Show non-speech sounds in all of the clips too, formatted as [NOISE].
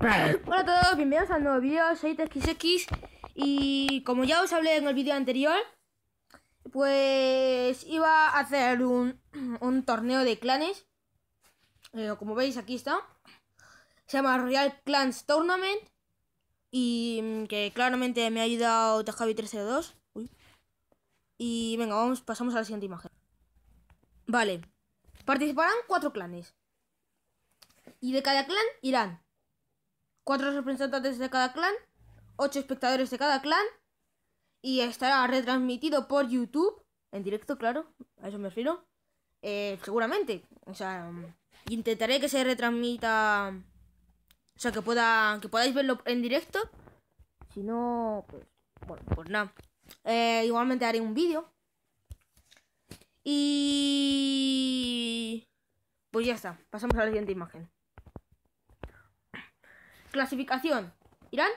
Hola a todos, bienvenidos al nuevo vídeo, soy TXX y como ya os hablé en el vídeo anterior, pues iba a hacer un, un torneo de clanes, eh, como veis aquí está, se llama Royal Clans Tournament y mm, que claramente me ha ayudado Tejavi 302 y venga, vamos, pasamos a la siguiente imagen. Vale, participarán cuatro clanes y de cada clan irán cuatro representantes de cada clan, ocho espectadores de cada clan y estará retransmitido por YouTube, en directo, claro, a eso me refiero, eh, seguramente. O sea, mm, intentaré que se retransmita, o sea, que, pueda, que podáis verlo en directo. Si no, pues, bueno, pues nada. Eh, igualmente haré un vídeo. Y... Pues ya está, pasamos a la siguiente imagen. Clasificación. Irán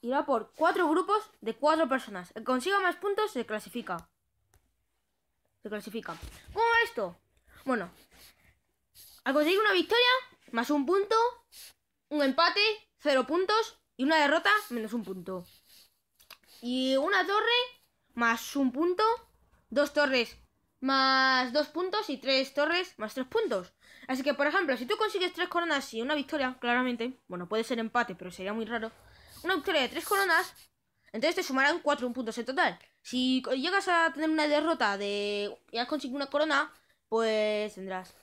irá por cuatro grupos de cuatro personas. El que consiga más puntos se clasifica. Se clasifica. ¿Cómo va esto? Bueno, al conseguir una victoria, más un punto, un empate, cero puntos, y una derrota, menos un punto. Y una torre, más un punto, dos torres, más dos puntos y tres torres más tres puntos. Así que, por ejemplo, si tú consigues tres coronas y una victoria, claramente, bueno, puede ser empate, pero sería muy raro, una victoria de tres coronas, entonces te sumarán cuatro puntos en total. Si llegas a tener una derrota de... y has conseguido una corona, pues tendrás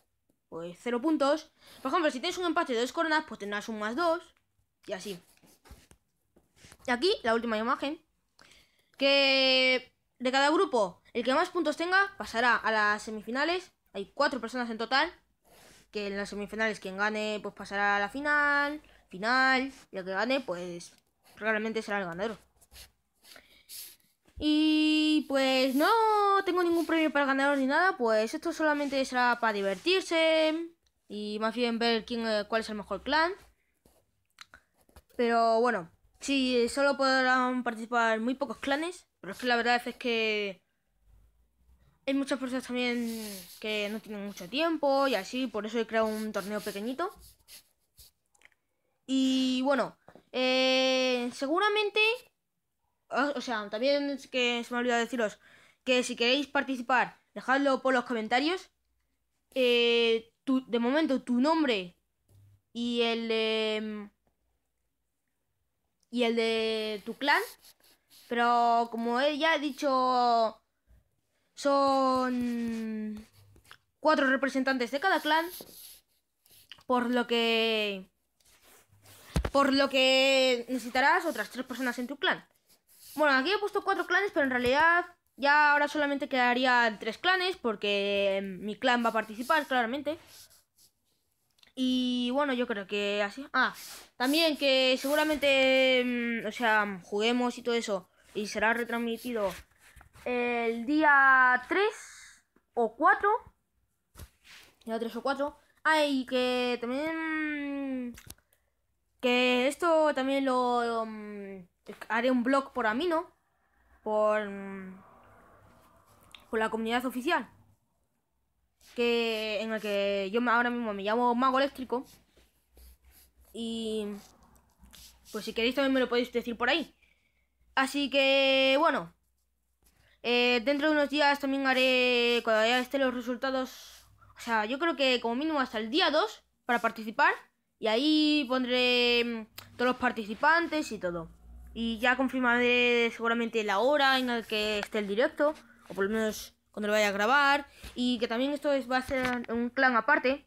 pues cero puntos. Por ejemplo, si tienes un empate de dos coronas, pues tendrás un más dos y así. Y aquí la última imagen, que de cada grupo el que más puntos tenga pasará a las semifinales. Hay cuatro personas en total. Que en las semifinales quien gane pues pasará a la final. Final. Y el que gane pues Realmente será el ganador. Y pues no tengo ningún premio para el ganador ni nada. Pues esto solamente será para divertirse. Y más bien ver quién, eh, cuál es el mejor clan. Pero bueno, sí, solo podrán participar muy pocos clanes. Pero es que la verdad es que hay muchas personas también que no tienen mucho tiempo y así, por eso he creado un torneo pequeñito. Y bueno, eh, seguramente, o, sea, también que se me ha deciros que si queréis participar, dejadlo por los comentarios. Eh, de momento, tu nombre y el de, y el de tu clan. Pero como ya he dicho son cuatro representantes de cada clan. Por lo que. Por lo que necesitarás otras tres personas en tu clan. Bueno, aquí he puesto cuatro clanes, pero en realidad ya ahora solamente quedarían tres clanes porque mi clan va a participar, claramente. Y bueno, yo creo que así. Ah, también que seguramente, mm, o sea, juguemos y todo eso. Y será retransmitido el día 3 o 4. Día 3 o 4. Ah, que también... Que esto también lo... Mm, haré un blog por Amino. Por... Mm, por la comunidad oficial. Que en el que yo ahora mismo me llamo Mago Eléctrico. Y... Pues si queréis también me lo podéis decir por ahí. Así que, bueno, eh, dentro de unos días también haré, cuando ya estén los resultados, o sea, yo creo que como mínimo hasta el día 2 para participar. Y ahí pondré mm, todos los participantes y todo. Y ya confirmaré seguramente la hora en la que esté el directo, o por lo menos cuando lo vaya a grabar. Y que también esto va a ser un clan aparte,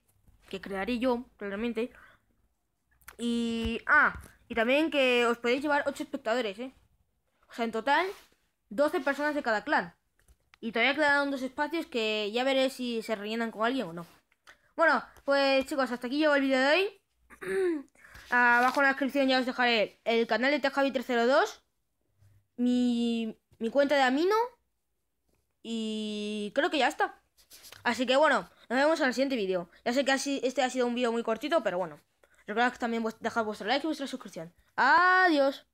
que crearé yo, claramente. Y, ah, y también que os podéis llevar 8 espectadores, ¿eh? O sea, en total 12 personas de cada clan. Y todavía quedan dos espacios que ya veré si se rellenan con alguien o no. Bueno, pues chicos, hasta aquí llevo el vídeo de hoy. [CLEARS THROAT] Abajo en la descripción ya os dejaré el canal de Tejavi302, mi, mi cuenta de Amino y creo que ya está. Así que bueno, nos vemos en el siguiente vídeo. Ya sé que así, este ha sido un vídeo muy cortito, pero bueno. Recordad que también dejar vuestro like y vuestra suscripción. Adiós.